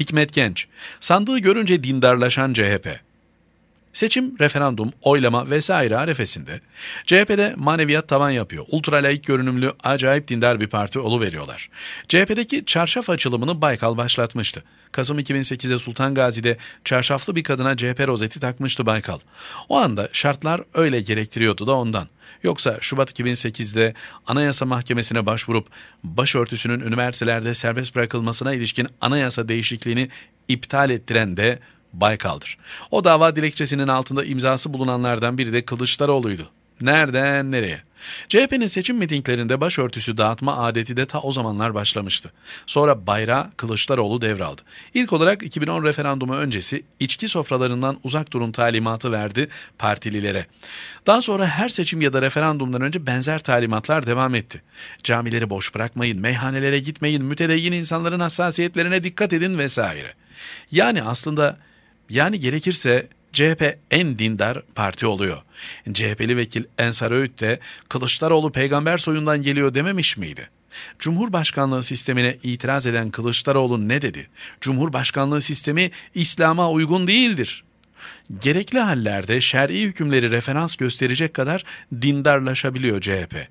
Hikmet Genç, sandığı görünce dindarlaşan CHP, Seçim, referandum, oylama vesaire arefesinde CHP'de maneviyat tavan yapıyor. Ultra görünümlü acayip dindar bir parti olu veriyorlar. CHP'deki çarşaf açılımını Baykal başlatmıştı. Kasım 2008'de Sultan Gazi'de çarşaflı bir kadına CHP rozeti takmıştı Baykal. O anda şartlar öyle gerektiriyordu da ondan. Yoksa Şubat 2008'de Anayasa Mahkemesi'ne başvurup başörtüsünün üniversitelerde serbest bırakılmasına ilişkin anayasa değişikliğini iptal ettiren de Baykal'dır. O dava dilekçesinin altında imzası bulunanlardan biri de Kılıçdaroğlu'ydu. Nereden nereye? CHP'nin seçim mitinglerinde başörtüsü dağıtma adeti de ta o zamanlar başlamıştı. Sonra bayrağı Kılıçdaroğlu devraldı. İlk olarak 2010 referandumu öncesi içki sofralarından uzak durun talimatı verdi partililere. Daha sonra her seçim ya da referandumdan önce benzer talimatlar devam etti. Camileri boş bırakmayın, meyhanelere gitmeyin, mütedeyyin insanların hassasiyetlerine dikkat edin vesaire. Yani aslında yani gerekirse CHP en dindar parti oluyor. CHP'li vekil Ensar Öğüt de Kılıçdaroğlu peygamber soyundan geliyor dememiş miydi? Cumhurbaşkanlığı sistemine itiraz eden Kılıçdaroğlu ne dedi? Cumhurbaşkanlığı sistemi İslam'a uygun değildir. Gerekli hallerde şer'i hükümleri referans gösterecek kadar dindarlaşabiliyor CHP.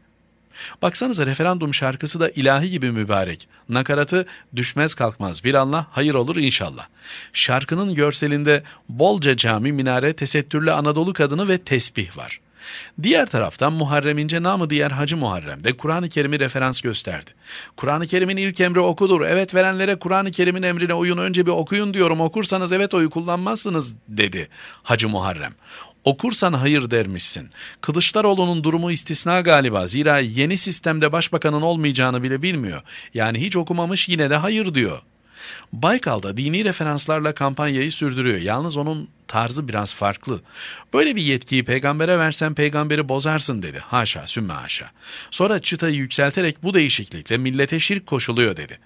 Baksanıza referandum şarkısı da ilahi gibi mübarek. Nakaratı düşmez kalkmaz bir anla hayır olur inşallah. Şarkının görselinde bolca cami minare tesettürlü Anadolu kadını ve tesbih var. Diğer taraftan Muharrem İnce namı diğer Hacı Muharrem de Kur'an-ı Kerim'i referans gösterdi. Kur'an-ı Kerim'in ilk emri okudur. Evet verenlere Kur'an-ı Kerim'in emrine uyun önce bir okuyun diyorum. Okursanız evet oyu kullanmazsınız dedi Hacı Muharrem. Okursan hayır dermişsin. Kılıçdaroğlu'nun durumu istisna galiba. Zira yeni sistemde başbakanın olmayacağını bile bilmiyor. Yani hiç okumamış yine de hayır diyor Baykal'da dini referanslarla kampanyayı sürdürüyor. Yalnız onun tarzı biraz farklı. Böyle bir yetkiyi peygambere versen peygamberi bozarsın dedi. Haşa sümme haşa. Sonra çıtayı yükselterek bu değişiklikle millete şirk koşuluyor dedi.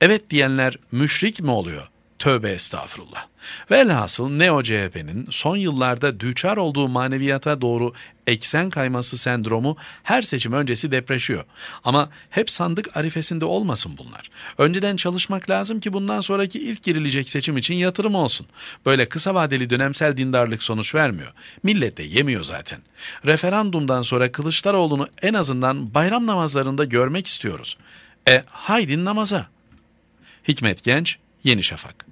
Evet diyenler müşrik mi oluyor? Tövbe estağfurullah. Velhasıl Neo-CHP'nin son yıllarda düçar olduğu maneviyata doğru eksen kayması sendromu her seçim öncesi depreşiyor. Ama hep sandık arifesinde olmasın bunlar. Önceden çalışmak lazım ki bundan sonraki ilk girilecek seçim için yatırım olsun. Böyle kısa vadeli dönemsel dindarlık sonuç vermiyor. Millet de yemiyor zaten. Referandumdan sonra Kılıçdaroğlu'nu en azından bayram namazlarında görmek istiyoruz. E haydi namaza. Hikmet Genç, Yeni Şafak